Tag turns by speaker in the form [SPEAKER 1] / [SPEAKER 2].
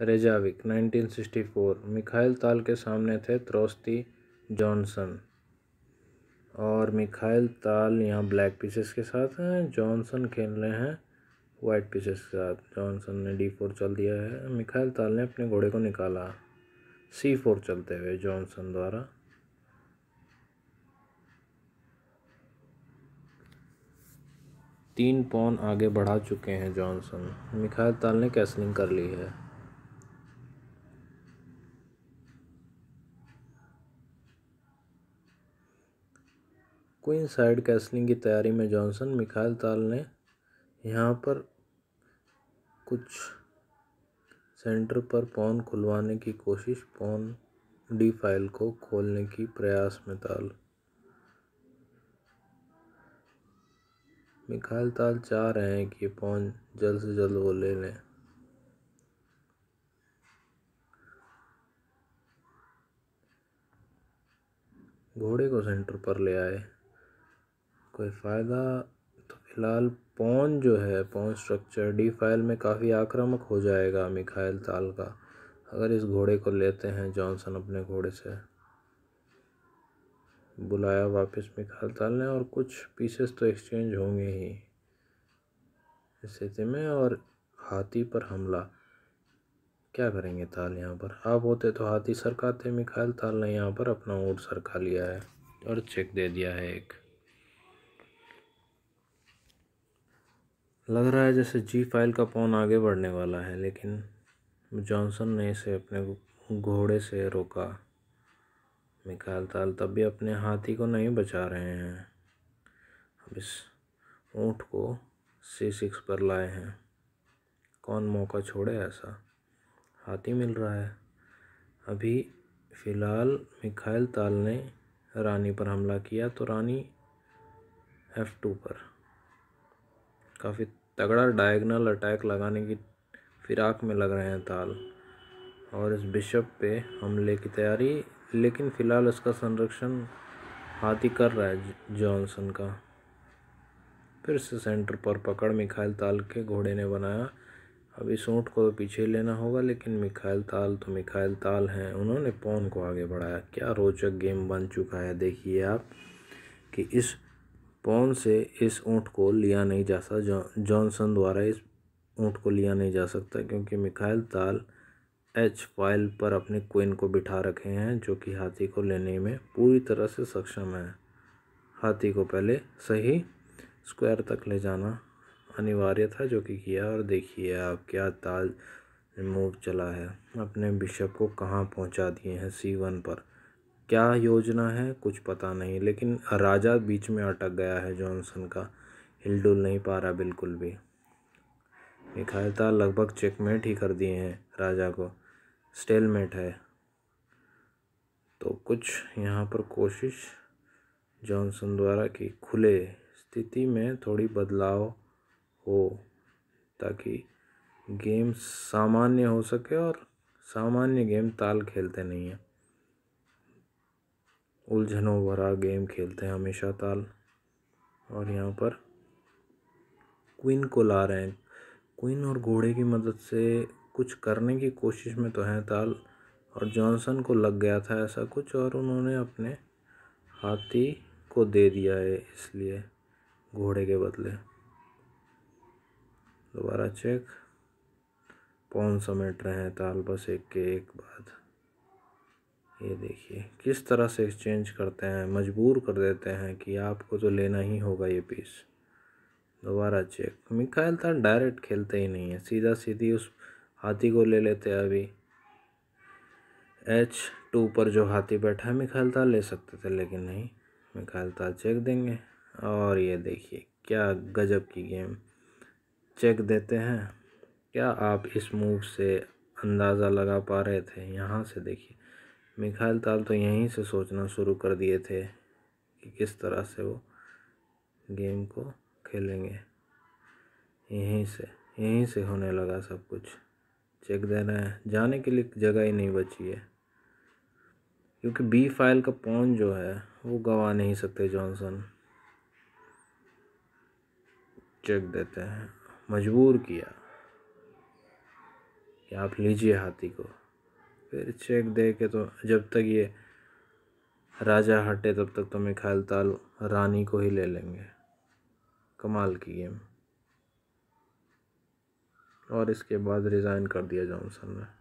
[SPEAKER 1] रेजाविक 1964 Mikhail ताल के सामने थे त्रोस्ती जॉनसन और मिखाइल ताल यहाँ ब्लैक पीसेस के साथ हैं जॉनसन खेल रहे हैं वाइट पीसेस के साथ जॉनसन ने डी फोर चल दिया है मिखाइल ताल ने अपने घोड़े को निकाला सी फोर चलते हुए जॉनसन द्वारा तीन पौन आगे बढ़ा चुके हैं जॉनसन मिखाइल ताल ने कैसलिंग कर ली है क्वीन साइड कैसलिंग की तैयारी में जॉनसन मिखाइल ताल ने यहाँ पर कुछ सेंटर पर पौन खुलवाने की कोशिश पौन डी फाइल को खोलने की प्रयास में ताल मिखाइल ताल चाह रहे हैं कि पौन जल्द से जल्द वो ले लें घोड़े को सेंटर पर ले आए कोई फ़ायदा तो फ़िलहाल पौन जो है पौन स्ट्रक्चर डी फाइल में काफ़ी आक्रामक हो जाएगा मिखाइल ताल का अगर इस घोड़े को लेते हैं जॉनसन अपने घोड़े से बुलाया वापस मिखाइल ताल ने और कुछ पीसेस तो एक्सचेंज होंगे ही स्थिति में और हाथी पर हमला क्या करेंगे ताल यहाँ पर आप होते तो हाथी सरकाते मिखाइल ताल ने यहाँ पर अपना ऊँट सरका लिया है और चेक दे दिया है एक लग रहा है जैसे जी फाइल का पौन आगे बढ़ने वाला है लेकिन जॉनसन ने इसे अपने घोड़े से रोका मिकाल ताल तब भी अपने हाथी को नहीं बचा रहे हैं अब इस ऊँट को सी सिक्स पर लाए हैं कौन मौका छोड़े ऐसा हाथी मिल रहा है अभी फ़िलहाल मिखाइल ताल ने रानी पर हमला किया तो रानी एफ़ टू पर काफ़ी तगड़ा डायगनल अटैक लगाने की फिराक में लग रहे हैं ताल और इस बिशप पे हमले की तैयारी लेकिन फ़िलहाल इसका संरक्षण हाथी कर रहा है जॉनसन का फिर से सेंटर पर पकड़ मिखाइल ताल के घोड़े ने बनाया अब इस ऊँट को तो पीछे लेना होगा लेकिन मिखाइल ताल तो मिखाइल ताल हैं उन्होंने पौन को आगे बढ़ाया क्या रोचक गेम बन चुका है देखिए आप कि इस कौन से इस ऊँट को लिया नहीं जा सकता जॉनसन द्वारा इस ऊँट को लिया नहीं जा सकता क्योंकि मिखाइल ताल एच फाइल पर अपने क्वीन को बिठा रखे हैं जो कि हाथी को लेने में पूरी तरह से सक्षम है हाथी को पहले सही स्क्वायर तक ले जाना अनिवार्य था जो कि किया और देखिए आप क्या ताल मूव चला है अपने बिशप को कहाँ पहुँचा दिए हैं सी वन पर क्या योजना है कुछ पता नहीं लेकिन राजा बीच में अटक गया है जॉनसन का हिलडुल नहीं पा रहा बिल्कुल भी निखारता लगभग चेकमेट ही कर दिए हैं राजा को स्टेलमेट है तो कुछ यहाँ पर कोशिश जॉनसन द्वारा कि खुले स्थिति में थोड़ी बदलाव हो ताकि गेम सामान्य हो सके और सामान्य गेम ताल खेलते नहीं हैं उलझनों भरा गेम खेलते हैं हमेशा ताल और यहाँ पर क्वीन को ला रहे हैं क्वीन और घोड़े की मदद से कुछ करने की कोशिश में तो हैं ताल और जॉनसन को लग गया था ऐसा कुछ और उन्होंने अपने हाथी को दे दिया है इसलिए घोड़े के बदले दोबारा चेक पौन समेट रहे हैं ताल बस एक के एक बाद ये देखिए किस तरह से एक्सचेंज करते हैं मजबूर कर देते हैं कि आपको तो लेना ही होगा ये पीस दोबारा चेक मिखाइल था तो डायरेक्ट खेलते ही नहीं है सीधा सीधी उस हाथी को ले लेते हैं अभी एच टू पर जो हाथी बैठा है मिखाइल था तो ले सकते थे लेकिन नहीं मिखाइल था तो चेक देंगे और ये देखिए क्या गजब की गेम चेक देते हैं क्या आप इस मूव से अंदाज़ा लगा पा रहे थे यहाँ से देखिए मिखाइल ताल तो यहीं से सोचना शुरू कर दिए थे कि किस तरह से वो गेम को खेलेंगे यहीं से यहीं से होने लगा सब कुछ चेक दे रहे हैं जाने के लिए जगह ही नहीं बची है क्योंकि बी फाइल का पौन जो है वो गंवा नहीं सकते जॉनसन चेक देते हैं मजबूर किया कि आप लीजिए हाथी को फिर चेक दे के तो जब तक ये राजा हटे तब तक तो मिखाइल ताल रानी को ही ले लेंगे कमाल की गेम और इसके बाद रिज़ाइन कर दिया जॉनसन ने